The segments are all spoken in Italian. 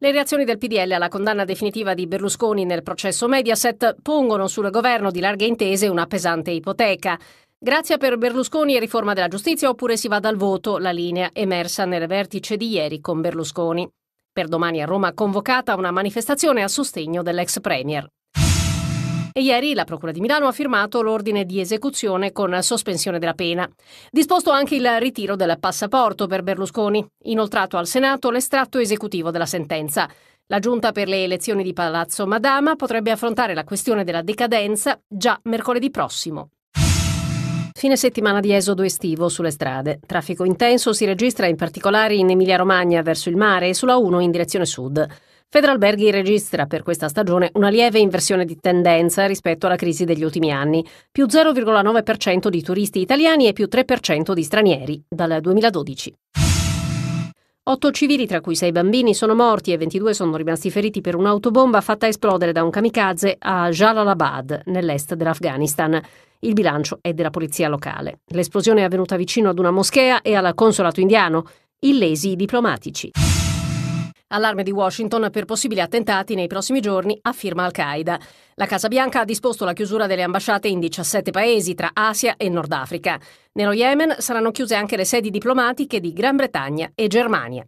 Le reazioni del PDL alla condanna definitiva di Berlusconi nel processo Mediaset pongono sul governo di larghe intese una pesante ipoteca. Grazia per Berlusconi e riforma della giustizia oppure si va dal voto, la linea emersa nel vertice di ieri con Berlusconi. Per domani a Roma convocata una manifestazione a sostegno dell'ex premier. E ieri la Procura di Milano ha firmato l'ordine di esecuzione con sospensione della pena. Disposto anche il ritiro del passaporto per Berlusconi, inoltrato al Senato l'estratto esecutivo della sentenza. La giunta per le elezioni di Palazzo Madama potrebbe affrontare la questione della decadenza già mercoledì prossimo. Fine settimana di esodo estivo sulle strade. Traffico intenso si registra in particolare in Emilia-Romagna verso il mare e sulla 1 in direzione sud. Federalberghi registra per questa stagione una lieve inversione di tendenza rispetto alla crisi degli ultimi anni, più 0,9% di turisti italiani e più 3% di stranieri dal 2012. Otto civili, tra cui sei bambini, sono morti e 22 sono rimasti feriti per un'autobomba fatta esplodere da un kamikaze a Jalalabad, nell'est dell'Afghanistan. Il bilancio è della polizia locale. L'esplosione è avvenuta vicino ad una moschea e al consolato indiano, illesi i diplomatici. Allarme di Washington per possibili attentati nei prossimi giorni a firma Al-Qaeda. La Casa Bianca ha disposto la chiusura delle ambasciate in 17 paesi tra Asia e Nord Africa. Nello Yemen saranno chiuse anche le sedi diplomatiche di Gran Bretagna e Germania.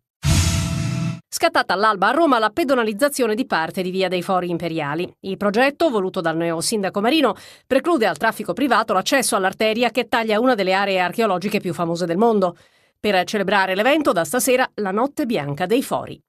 Scattata all'alba a Roma la pedonalizzazione di parte di Via dei Fori Imperiali. Il progetto, voluto dal neo sindaco Marino, preclude al traffico privato l'accesso all'arteria che taglia una delle aree archeologiche più famose del mondo. Per celebrare l'evento, da stasera, la Notte Bianca dei Fori.